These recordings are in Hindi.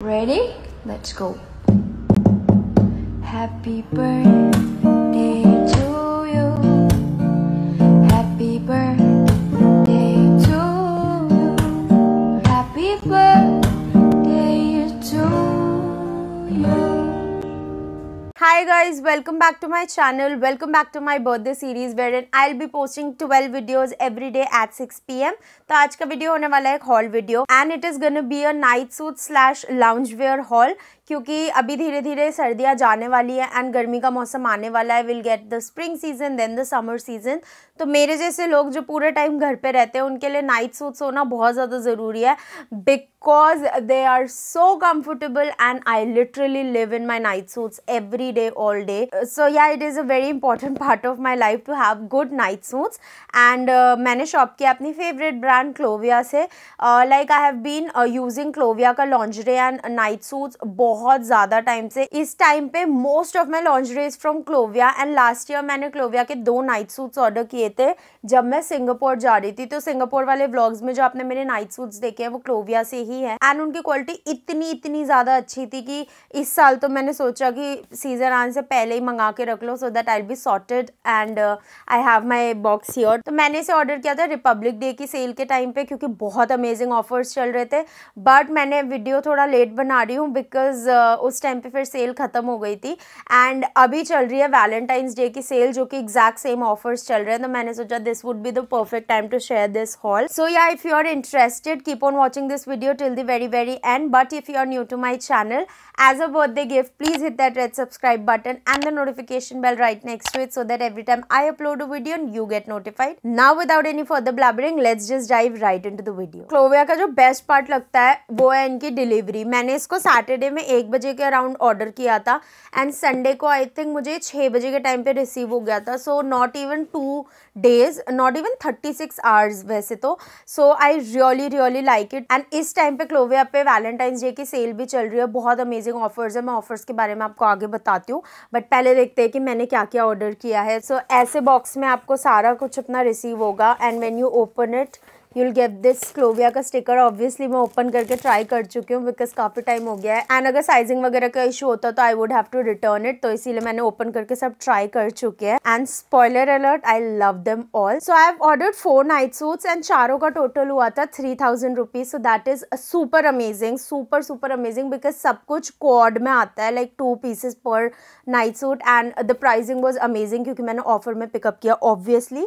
Ready? Let's go. Happy birthday to you. Happy birthday to you. Happy birthday to you. Hi guys. guys welcome back to my channel welcome back to my birthday series wherein i'll be posting 12 videos every day at 6 pm तो आज का वीडियो होने वाला है एक haul video and it is gonna be a night suit slash lounge wear haul क्योंकि अभी धीरे धीरे सर्दियाँ जाने वाली है एंड गर्मी का मौसम आने वाला है will get the spring season then the summer season तो मेरे जैसे लोग जो पूरे टाइम घर पे रहते हैं उनके लिए नाइट सूट्स होना बहुत ज़्यादा ज़रूरी है because they are so comfortable and I literally live in my night suits every day और all day. Uh, so yeah, it is a very important part of my life to have good night suits. And uh, मैंने शॉप किया अपनी फेवरेट ब्रांड क्लोविया से like I have been using Clovia का लॉन्जरे एंड नाइट सूट्स बहुत ज़्यादा टाइम से इस टाइम पे most of my lingerie is from Clovia and last year मैंने क्लोविया के दो नाइट सूट्स ऑर्डर किए थे जब मैं सिंगापुर जा रही थी तो सिंगापुर वाले व्लॉग्स में जो आपने मेरे नाइट सूट्स देखे हैं वो क्लोविया से ही है एंड उनकी क्वालिटी इतनी इतनी ज़्यादा अच्छी थी कि इस साल तो मैंने सोचा कि सीजन आन से पहले ही मंगा के रख लो so that I be sorted and I have my box here तो मैंने इसे ऑर्डर किया था रिपब्लिक डे की सेल के टाइम पे क्योंकि बहुत अमेजिंग ऑफर्स चल रहे थे बट मैंने वीडियो थोड़ा लेट बना रही हूँ बिकॉज uh, उस टाइम पे फिर सेल ख़त्म हो गई थी एंड अभी चल रही है वैलेंटाइंस डे की सेल जो कि एग्जैक्ट सेम ऑफर्स चल रहे हैं तो मैंने सोचा this would be the perfect time to share this haul so yeah if you are interested keep on watching this video till the very very end but if you are new to my channel as a birthday gift please hit that red subscribe button button and the notification bell right next to it so that every time I upload a video you get notified. Now without any further blabbering let's just dive right into the video. Clovia का जो best part लगता है वो है इनकी delivery. मैंने इसको Saturday में एक बजे के around order किया था and Sunday को I think मुझे छः बजे के time पे receive हो गया था so not even two days not even thirty six hours वैसे तो So I really really like it and इस time पे Clovia पे Valentine's Day की sale भी चल रही है बहुत amazing offers हैं. मैं offers के बारे में आपको आगे बताती हूँ बट पहले देखते हैं कि मैंने क्या क्या ऑर्डर किया है सो so, ऐसे बॉक्स में आपको सारा कुछ अपना रिसीव होगा and when you open it you will get this Clovia का स्टिकर ऑब्वियसली मैं ओपन करके ट्राई कर चुकी हूँ बिकॉज काफ़ी टाइम हो गया है एंड अगर साइजिंग वगैरह का इशू होता तो I would have to return it तो इसीलिए मैंने ओपन करके सब ट्राई कर चुके हैं and spoiler alert I love them all so I have order four night suits and चारों का टोटल हुआ था three thousand rupees so that is super amazing super super amazing because सब कुछ कॉड में आता है like two pieces per night suit and the pricing was amazing क्योंकि मैंने ऑफर में पिकअप किया ऑब्वियसली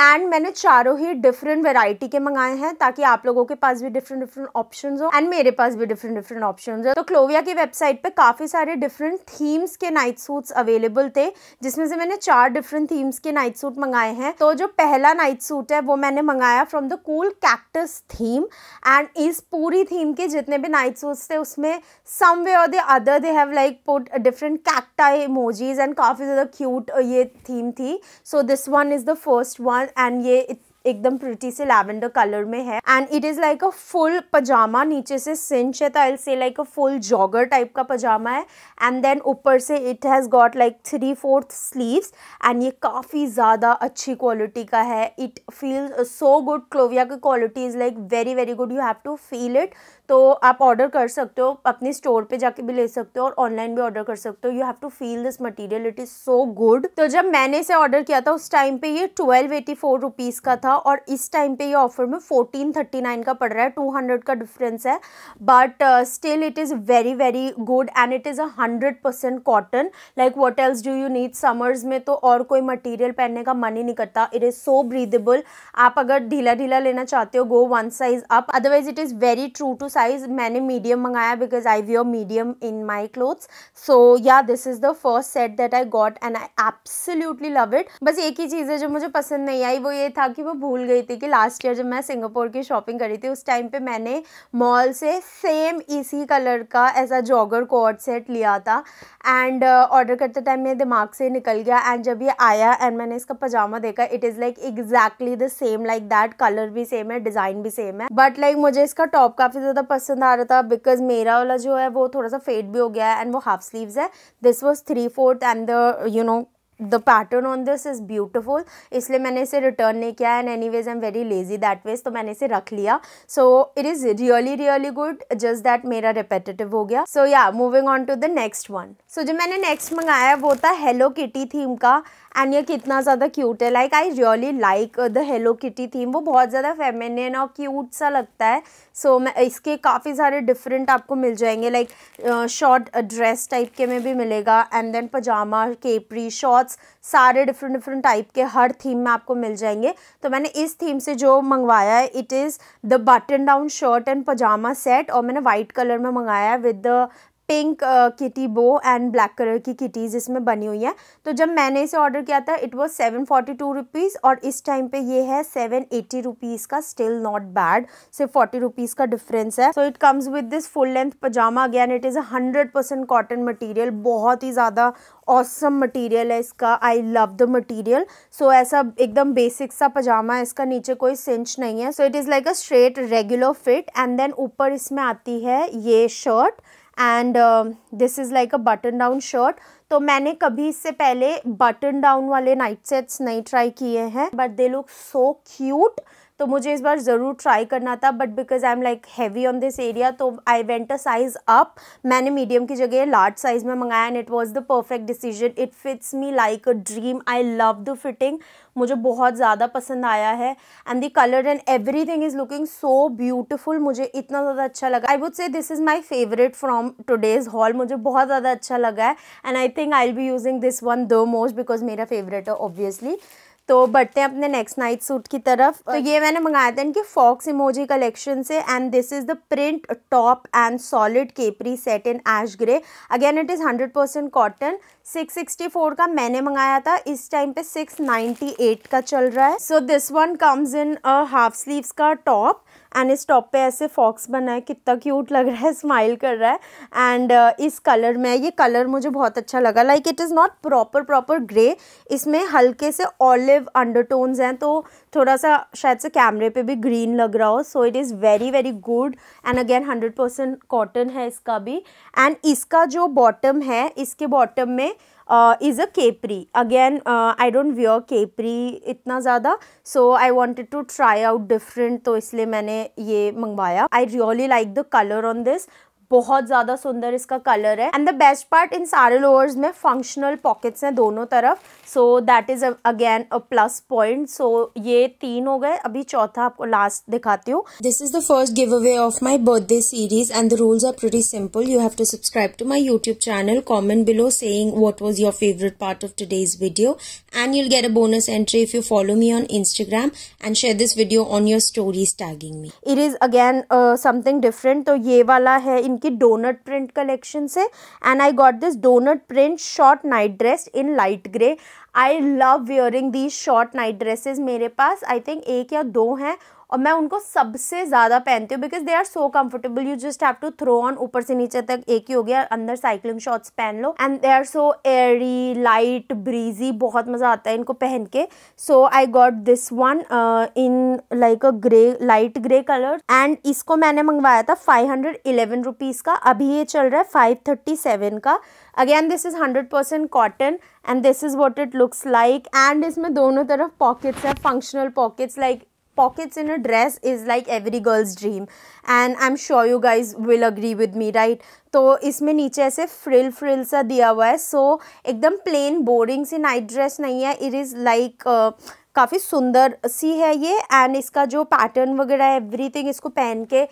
एंड मैंने चारों ही डिफरेंट वेराइटी के मंगाए हैं ताकि आप लोगों के पास भी डिफरेंट डिफरेंट ऑप्शन हो एंड मेरे पास भी डिफरेंट डिफरेंट ऑप्शन हो तो क्लोविया की वेबसाइट पे काफ़ी सारे डिफरेंट थीम्स के नाइट सूट्स अवेलेबल थे जिसमें से मैंने चार डिफरेंट थीम्स के नाइट सूट मंगाए हैं तो जो पहला नाइट सूट है वो मैंने मंगाया from the cool cactus theme and इस पूरी थीम के जितने भी नाइट सूट्स थे उसमें सम वे और the other they have like put different cacti emojis and काफ़ी ज़्यादा क्यूट ये थीम थी so this one is the first one colour and ये एकदम प्रिटी से लैवेंडर कलर में है and it is like a full pyjama नीचे से सिंच है तो I say like a full jogger type का पजामा है एंड देन ऊपर से it has got like three fourth sleeves and ये काफ़ी ज़्यादा अच्छी क्वालिटी का है it feel so good Clovia की quality is like very very good you have to feel it तो आप ऑर्डर कर सकते हो अपनी स्टोर पे जाके भी ले सकते हो और ऑनलाइन भी ऑर्डर कर सकते हो you have to feel this material it is so good तो जब मैंने इसे ऑर्डर किया था उस टाइम पे ये ट्वेल्व एटी फोर रुपीज़ का था और इस टाइम पे ये ऑफर में फोर्टीन थर्टी नाइन का पड़ रहा है टू हंड्रेड का डिफरेंस है but still it is very very good and it is a hundred percent cotton like what else do you need summers में तो और कोई मटीरियल पहनने का मन ही नहीं करता इट इज़ सो ब्रीदेबल आप अगर ढीला ढीला लेना चाहते हो go one size up otherwise it is very true to size मैंने मीडियम मंगाया because I view medium in my clothes so yeah this is the first set that I got and I absolutely love it बस एक ही चीज़ है जो मुझे पसंद नहीं आई वो ये था कि वो भूल गई थी कि लास्ट ईयर जब मैं सिंगापुर की शॉपिंग करी थी उस टाइम पे मैंने मॉल से सेम इसी कलर का as a jogger coord set लिया था एंड ऑर्डर uh, करते टाइम मेरे दिमाग से निकल गया एंड जब ये आया एंड मैंने इसका पजामा देखा it is like exactly the same like that colour भी सेम है डिज़ाइन भी सेम है बट लाइक like, मुझे इसका टॉप काफ़ी ज़्यादा पसंद आ रहा था बिकॉज मेरा वाला जो है वो थोड़ा सा फेड भी हो गया है एंड वो हाफ स्लीव्स है this was three fourth and the you know the pattern on this is beautiful इसलिए मैंने इसे रिटर्न नहीं किया and anyways I am very lazy that ways तो मैंने इसे रख लिया so it is really really good just that मेरा रिपेटेटिव हो गया so yeah moving on to the next one so जो मैंने नेक्स्ट मंगाया वो था हेलो किटी थीम का एंड ये कितना ज़्यादा क्यूट है like I really like the Hello Kitty theme वो बहुत ज़्यादा फेमिनिन और क्यूट सा लगता है सो so, मैं इसके काफ़ी सारे डिफरेंट आपको मिल जाएंगे लाइक शॉर्ट ड्रेस टाइप के में भी मिलेगा and then pyjama capri shorts सारे डिफरेंट डिफरेंट टाइप के हर थीम में आपको मिल जाएंगे तो मैंने इस थीम से जो मंगवाया है it is the button down shirt and pyjama set और मैंने वाइट कलर में मंगाया है with the pink kitty bow and black colour की किटीज़ इसमें बनी हुई हैं तो जब मैंने इसे ऑर्डर किया था it was seven forty two rupees और इस टाइम पे ये है सेवन एटी रुपीज़ का स्टिल नॉट बैड सिर्फ फोर्टी रुपीज़ का डिफरेंस है so it comes with this full length pyjama again it is a hundred percent cotton material बहुत ही ज़्यादा ऑसम मटीरियल है इसका I love the material so ऐसा एकदम बेसिक सा पजामा है इसका नीचे कोई सिंच नहीं है so it is like a straight regular fit and then ऊपर इसमें आती है ये shirt and this is like a button down shirt तो मैंने कभी इससे पहले बटन डाउन वाले नाइट सेट्स नहीं ट्राई किए हैं but they look so cute तो मुझे इस बार ज़रूर ट्राई करना था but because I am like heavy on this area तो I went a size up मैंने मीडियम की जगह लार्ज साइज़ में मंगाया and it was the perfect decision it fits me like a dream I love the fitting मुझे बहुत ज़्यादा पसंद आया है and the colour and everything is looking so beautiful मुझे इतना ज़्यादा अच्छा लगा I would say this is my favourite from today's haul मुझे बहुत ज़्यादा अच्छा लगा है and I think I'll be using this one the most because मेरा फेवरेट है ऑब्वियसली तो बढ़ते हैं अपने नेक्स्ट नाइट सूट की तरफ तो ये मैंने मंगाया था इनके फॉक्स इमोजी कलेक्शन से and this is the print top and solid capri set in ash grey again it is hundred percent cotton six sixty four का मैंने मंगाया था इस टाइम पे सिक्स नाइन्टी एट का चल रहा है so this one comes in half sleeves का टॉप एंड इस टॉप पे ऐसे फॉक्स बना है कितना क्यूट लग रहा है स्माइल कर रहा है एंड uh, इस कलर में ये कलर मुझे बहुत अच्छा लगा like it is not proper proper grey इसमें हल्के से ऑलिव अंडरटोन्स हैं तो थोड़ा सा शायद से कैमरे पे भी ग्रीन लग रहा हो so it is very very good and again hundred percent cotton है इसका भी एंड इसका जो बॉटम है इसके बॉटम में is a capri again I don't wear capri इतना ज़्यादा so I wanted to try out different तो इसलिए मैंने ये मंगवाया I really like the colour on this बहुत ज़्यादा सुंदर इसका कलर है and the best part in सारे लोअर्स में फंक्शनल पॉकेट्स हैं दोनों तरफ so that is again a plus point सो ये तीन हो गए अभी चौथा आपको लास्ट दिखाती हूँ this is the first giveaway of my birthday series and the rules are very simple you have to subscribe to my YouTube channel comment below saying what was your favourite part of today's video and you'll get a bonus entry if you follow me on Instagram and share this video on your stories tagging me it is again something different तो ये वाला है इन इनकी डोनट प्रिंट कलेक्शन से and I got this donut print short night dress in light grey I love wearing these short night dresses मेरे पास आई थिंक एक या दो हैं और मैं उनको सबसे ज़्यादा पहनती हूँ because they are so comfortable you just have to throw on ऊपर से नीचे तक एक ही हो गया अंदर साइकिलिंग शॉर्ट्स पहन लो and they are so airy light breezy बहुत मज़ा आता है इनको पहन के so I got this one in like a grey light grey colour and इसको मैंने मंगवाया था फाइव हंड्रेड इलेवन रुपीज़ का अभी ये चल रहा है फाइव थर्टी सेवन का again this is hundred percent cotton and this is what it looks like and इसमें दोनों तरफ पॉकेट्स है functional pockets like pockets in a dress is like every girl's dream and I'm sure you guys will agree with me right तो इसमें नीचे ऐसे फ्रिल फ्रिल सा दिया हुआ है सो so, एकदम प्लेन बोरिंग सी नाइट ड्रेस नहीं है इट इज़ लाइक काफ़ी सुंदर सी है ये एंड इसका जो पैटर्न वगैरह एवरीथिंग इसको पहन के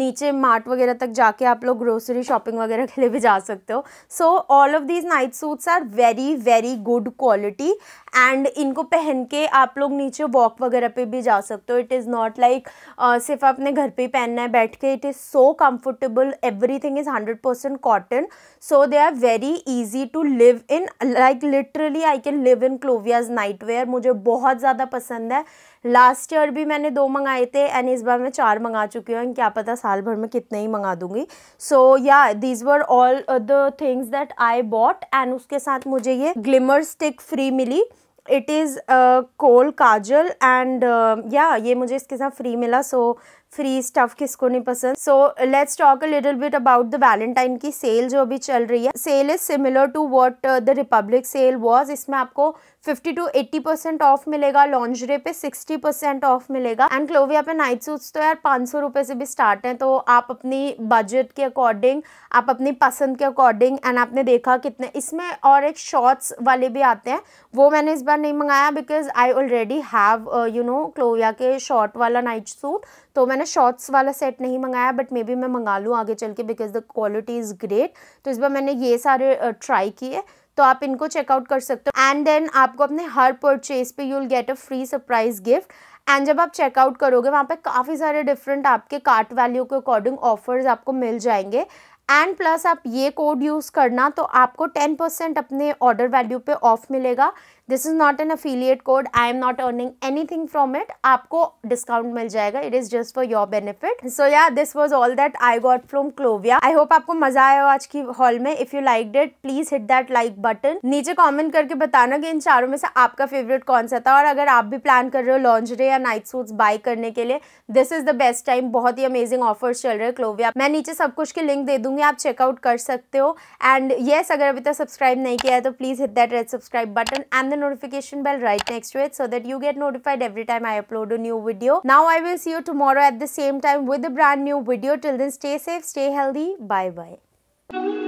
नीचे मार्ट वगैरह तक जाके आप लोग ग्रोसरी शॉपिंग वगैरह के लिए भी जा सकते हो so all of these night suits are very very good quality and इनको पहन के आप लोग नीचे वॉक वगैरह पे भी जा सकते हो इट इज़ नॉट लाइक सिर्फ आपने घर पे ही पहनना है बैठ के it is so comfortable everything is hundred percent cotton so they are very easy to live in like literally I can live in Clovia's nightwear मुझे बहुत ज़्यादा पसंद है लास्ट ईयर भी मैंने दो मंगाए थे एंड इस बार मैं चार मंगा चुकी हूँ क्या पता साल भर में कितने ही मंगा दूंगी so yeah these were all the things that I bought and उसके साथ मुझे ये ग्लिमर स्टिक फ्री मिली it is kohl kajal and yeah uh, ये मुझे इसके साथ फ्री मिला सो फ्री स्टफ किसको नहीं पसंद so let's talk a little bit about the Valentine की सेल जो अभी चल रही है sale is similar to what the Republic sale was इसमें आपको 50 टू 80 परसेंट ऑफ मिलेगा लॉन्जरे पे 60 परसेंट ऑफ मिलेगा एंड क्लोविया पे नाइट सूट्स तो यार पाँच सौ रुपये से भी स्टार्ट हैं तो आप अपनी बजट के अकॉर्डिंग आप अपनी पसंद के अकॉर्डिंग एंड आपने देखा कितने इसमें और एक शॉर्ट्स वाले भी आते हैं वो मैंने इस बार नहीं मंगाया because I already have you know Clovia के शॉर्ट वाला नाइट सूट तो मैंने शॉर्ट्स वाला सेट नहीं मंगाया बट मे बी मैं मंगा लूँ आगे चल के because the quality is great तो इस बार मैंने ये सारे ट्राई किए तो आप इनको चेकआउट कर सकते हो एंड देन आपको अपने हर परचेज पे you will get a free surprise gift and जब आप चेकआउट करोगे वहाँ पे काफ़ी सारे डिफरेंट आपके कार्ट वैल्यू के अकॉर्डिंग ऑफर्स आपको मिल जाएंगे एंड प्लस आप ये कोड यूज़ करना तो आपको टेन परसेंट अपने ऑर्डर वैल्यू पे ऑफ मिलेगा this is not an affiliate code I am not earning anything from it आपको डिस्काउंट मिल जाएगा it is just for your benefit so yeah this was all that I got from Clovia I hope आपको मजा आया हो आज की हॉल में if you like it please hit that like button नीचे कॉमेंट करके बताना कि इन चारों में से आपका फेवरेट कौन सा था और अगर आप भी प्लान कर रहे हो लॉन्जरे या नाइट सूट बाय करने के लिए this is the best time बहुत ही अमेजिंग ऑफर्स चल रहे हैं क्लोविया मैं नीचे सब कुछ के लिंक दे दूंगी आप चेकआउट कर सकते हो एंड येस yes, अगर अभी तक सब्सक्राइब नहीं किया है तो please hit that red subscribe button and the notification bell right next to it so that you get notified every time I upload a new video. Now I will see you tomorrow at the same time with a brand new video. Till then stay safe, stay healthy. Bye bye.